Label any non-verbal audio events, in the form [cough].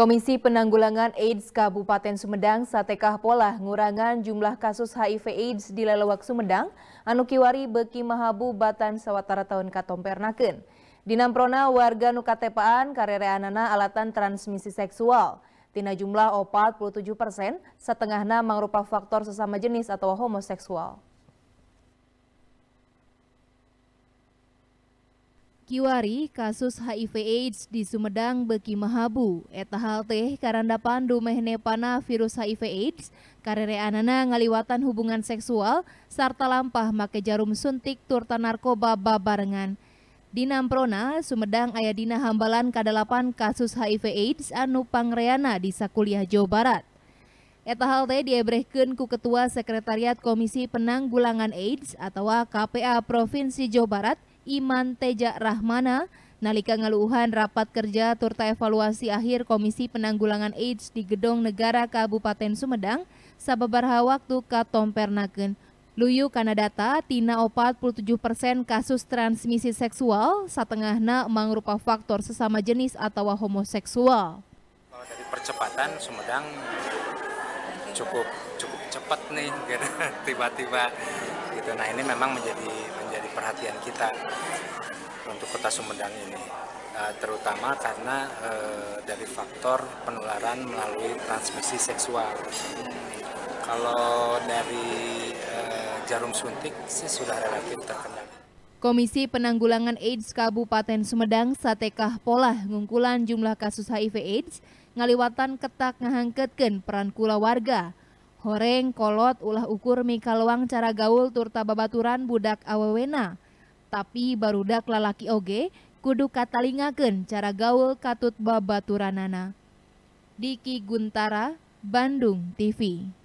Komisi Penanggulangan AIDS Kabupaten Sumedang Satekah Pola ngurangan jumlah kasus HIV AIDS di Lelewak Sumedang, Anukiwari Beki Mahabu Batan Sawatara Tahun Katompernaken. Dinamprona warga Nukatepaan anana alatan transmisi seksual. Tina jumlah o 47 persen, setengahnya mangrupa faktor sesama jenis atau homoseksual. Kiwari, kasus HIV AIDS di Sumedang beki mahabu. Eta hal teh Karanda pandu mehne pana virus HIV AIDS, karere anana ngaliwatan hubungan seksual, serta lampah make jarum suntik turta narkoba babarengan. Di Namprona, Sumedang Ayadina Hambalan kadalapan kasus HIV AIDS anu pangreana di Sakuliah Jawa Barat. Eta hal teh diebrehkeun ku Ketua Sekretariat Komisi Penanggulangan AIDS atau KPA Provinsi Jawa Barat, Iman Teja Rahmana nalika ngeluhan rapat kerja turta evaluasi akhir Komisi Penanggulangan AIDS di Gedung Negara Kabupaten Sumedang sababaraha waktu katompernakeun. Luyu kana data tina 47 persen kasus transmisi seksual satengahna mangrupa faktor sesama jenis atau homoseksual. dari percepatan Sumedang cukup cukup cepat nih [laughs] tiba-tiba gitu. Nah ini memang menjadi perhatian kita untuk kota Sumedang ini eh, terutama karena e, dari faktor penularan melalui transmisi seksual. Kalau dari e, jarum suntik sih sudah relatif terkendali. Komisi Penanggulangan AIDS Kabupaten Sumedang Satekah Pola ngungkulan jumlah kasus HIV AIDS ngaliwatan ketak ngahangketkan peran kula warga horeng, kolot, ulah ukur mikaluang cara gaul turta babaturan budak awewena. Tapi barudak lalaki oge kudu katalingaken cara gaul katut babaturanana. Diki Guntara, Bandung TV.